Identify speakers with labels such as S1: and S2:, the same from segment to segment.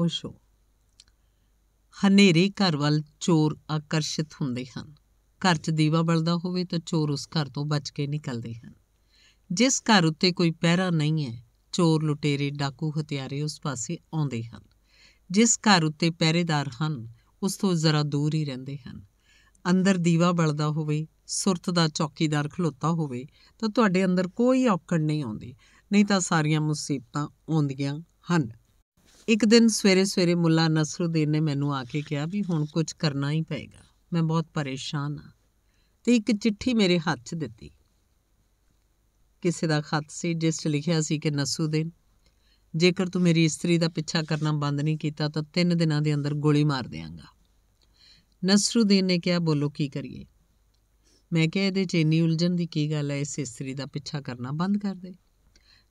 S1: ਓਸ਼ੋ ਹਨੇਰੇ ਘਰ ਵੱਲ ਚੋਰ ਆਕਰਸ਼ਿਤ ਹੁੰਦੇ ਹਨ ਘਰ 'ਚ ਦੀਵਾ ਬਲਦਾ ਹੋਵੇ ਤਾਂ ਚੋਰ ਉਸ ਘਰ ਤੋਂ ਬਚ ਕੇ ਨਿਕਲਦੇ ਹਨ ਜਿਸ ਘਰ ਉੱਤੇ ਕੋਈ ਪਹਿਰਾ ਨਹੀਂ ਹੈ ਚੋਰ ਲੁਟੇਰੇ ਡਾਕੂ ਹਥਿਆਰੇ ਉਸ ਪਾਸੇ ਆਉਂਦੇ ਹਨ ਜਿਸ ਘਰ ਉੱਤੇ ਪਹਿਰੇਦਾਰ ਹਨ ਉਸ ਤੋਂ ਜ਼ਰਾ ਦੂਰ ਹੀ ਰਹਿੰਦੇ ਹਨ ਅੰਦਰ ਦੀਵਾ ਬਲਦਾ ਹੋਵੇ ਸੁਰਤ ਦਾ ਚੌਕੀਦਾਰ ਖਲੋਤਾ ਹੋਵੇ ਤਾਂ ਤੁਹਾਡੇ ਅੰਦਰ ਕੋਈ ਔਕੜ ਨਹੀਂ ਆਉਂਦੀ ਨਹੀਂ ਤਾਂ ਸਾਰੀਆਂ ਮੁਸੀਬਤਾਂ ਆਉਂਦੀਆਂ ਹਨ ਇੱਕ ਦਿਨ ਸਵੇਰੇ ਸਵੇਰੇ ਮੁੱਲਾ ਨਸਰੂਦੀਨ ਨੇ ਮੈਨੂੰ ਆ ਕੇ ਕਿਹਾ ਵੀ ਹੁਣ ਕੁਝ ਕਰਨਾ ਹੀ ਪਏਗਾ ਮੈਂ ਬਹੁਤ ਪਰੇਸ਼ਾਨ ਹਾਂ ਤੇ ਇੱਕ ਚਿੱਠੀ ਮੇਰੇ ਹੱਥ 'ਚ ਦਿੱਤੀ ਕਿਸੇ ਦਾ ਖੱਤ ਸੀ ਜਿਸ 'ਚ ਲਿਖਿਆ ਸੀ ਕਿ ਨਸਰੁਦੀਨ ਜੇਕਰ ਤੂੰ ਮੇਰੀ ਇਸਤਰੀ ਦਾ ਪਿੱਛਾ ਕਰਨਾ ਬੰਦ ਨਹੀਂ ਕੀਤਾ ਤਾਂ ਤਿੰਨ ਦਿਨਾਂ ਦੇ ਅੰਦਰ ਗੋਲੀ ਮਾਰ ਦੇਵਾਂਗਾ ਨਸਰੂਦੀਨ ਨੇ ਕਿਹਾ ਬੋਲੋ ਕੀ ਕਰੀਏ ਮੈਂ ਕਿਹਾ ਇਹਦੇ 'ਚ ਇੰਨੀ ਉਲਝਣ ਦੀ ਕੀ ਗੱਲ ਹੈ ਇਸ ਇਸਤਰੀ ਦਾ ਪਿੱਛਾ ਕਰਨਾ ਬੰਦ ਕਰ ਦੇ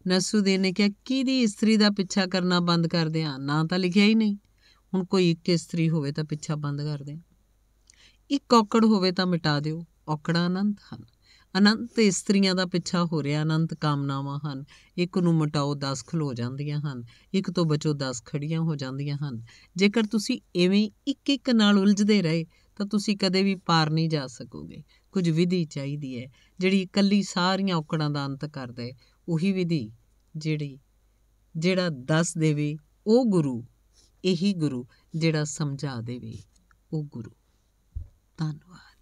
S1: ਨਸੂਦੀਨ ਨੇ ਕਿਹਾ ਕਿਹਦੀ ਇਸਤਰੀ ਦਾ ਪਿੱਛਾ ਕਰਨਾ ਬੰਦ ਕਰ ਦਿਆਂ ਨਾ ਤਾਂ ਲਿਖਿਆ ਹੀ ਨਹੀਂ ਹੁਣ ਕੋਈ ਇੱਕ ਇਸਤਰੀ ਹੋਵੇ ਤਾਂ ਪਿੱਛਾ ਬੰਦ ਕਰ ਦੇ ਇੱਕ ਔਕੜ ਹੋਵੇ ਤਾਂ ਮਿਟਾ ਦਿਓ ਔਕੜਾਂ ਅਨੰਤ ਹਨ ਅਨੰਤ ਇਸਤਰੀਆਂ ਦਾ ਪਿੱਛਾ ਹੋ ਰਿਹਾ ਅਨੰਤ ਕਾਮਨਾਵਾਂ ਹਨ ਇੱਕ ਨੂੰ ਮਟਾਓ 10 ਖਲੋ ਜਾਂਦੀਆਂ ਹਨ ਇੱਕ ਤੋਂ ਬਚੋ 10 ਖੜੀਆਂ ਹੋ ਜਾਂਦੀਆਂ ਹਨ ਜੇਕਰ ਤੁਸੀਂ ਐਵੇਂ ਇੱਕ ਇੱਕ ਨਾਲ ਉਲਝਦੇ ਰਹੇ ਤਾਂ ਤੁਸੀਂ ਕਦੇ ਵੀ ਪਾਰ ਨਹੀਂ ਜਾ ਸਕੋਗੇ ਕੁਝ ਵਿਧੀ ਚਾਹੀਦੀ ਹੈ ਜਿਹੜੀ ਇਕੱਲੀ ਸਾਰੀਆਂ ਔਕੜਾਂ ਦਾ ਅੰਤ ਕਰ ਦੇ ਉਹੀ ਵਿਧੀ ਜਿਹੜੀ ਜਿਹੜਾ ਦੱਸ ਦੇਵੇ ਉਹ ਗੁਰੂ ਇਹੀ ਗੁਰੂ ਜਿਹੜਾ ਸਮਝਾ ਦੇਵੇ ਉਹ ਗੁਰੂ ਧੰਨਵਾਦ